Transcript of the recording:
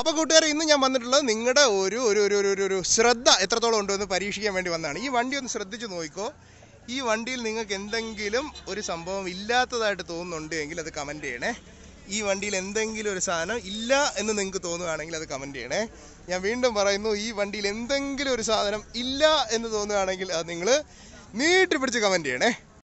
അപ്പോൾ കൂട്ടുകാരെ ഇന്ന് ഞാൻ വന്നിട്ടുള്ളത് നിങ്ങളുടെ ഒരു ഒരു ഒരു ഒരു ഒരു ശ്രദ്ധ എത്രത്തോളം എന്ന് പരീക്ഷിക്കാൻ വേണ്ടി വന്നതാണ് ഈ വണ്ടി ഒന്ന് ശ്രദ്ധിച്ച് നോക്കിക്കോ ഈ വണ്ടിയിൽ നിങ്ങൾക്ക് എന്തെങ്കിലും ഒരു സംഭവം ഇല്ലാത്തതായിട്ട് തോന്നുന്നുണ്ട് എങ്കിൽ അത് കമൻറ്റ് ചെയ്യണേ ഈ വണ്ടിയിൽ എന്തെങ്കിലും ഒരു സാധനം ഇല്ല എന്ന് നിങ്ങൾക്ക് തോന്നുകയാണെങ്കിൽ അത് കമൻറ്റ് ചെയ്യണേ ഞാൻ വീണ്ടും പറയുന്നു ഈ വണ്ടിയിൽ എന്തെങ്കിലും ഒരു സാധനം ഇല്ല എന്ന് തോന്നുകയാണെങ്കിൽ അത് നിങ്ങൾ നീട്ടി പിടിച്ച് കമൻറ്റ് ചെയ്യണേ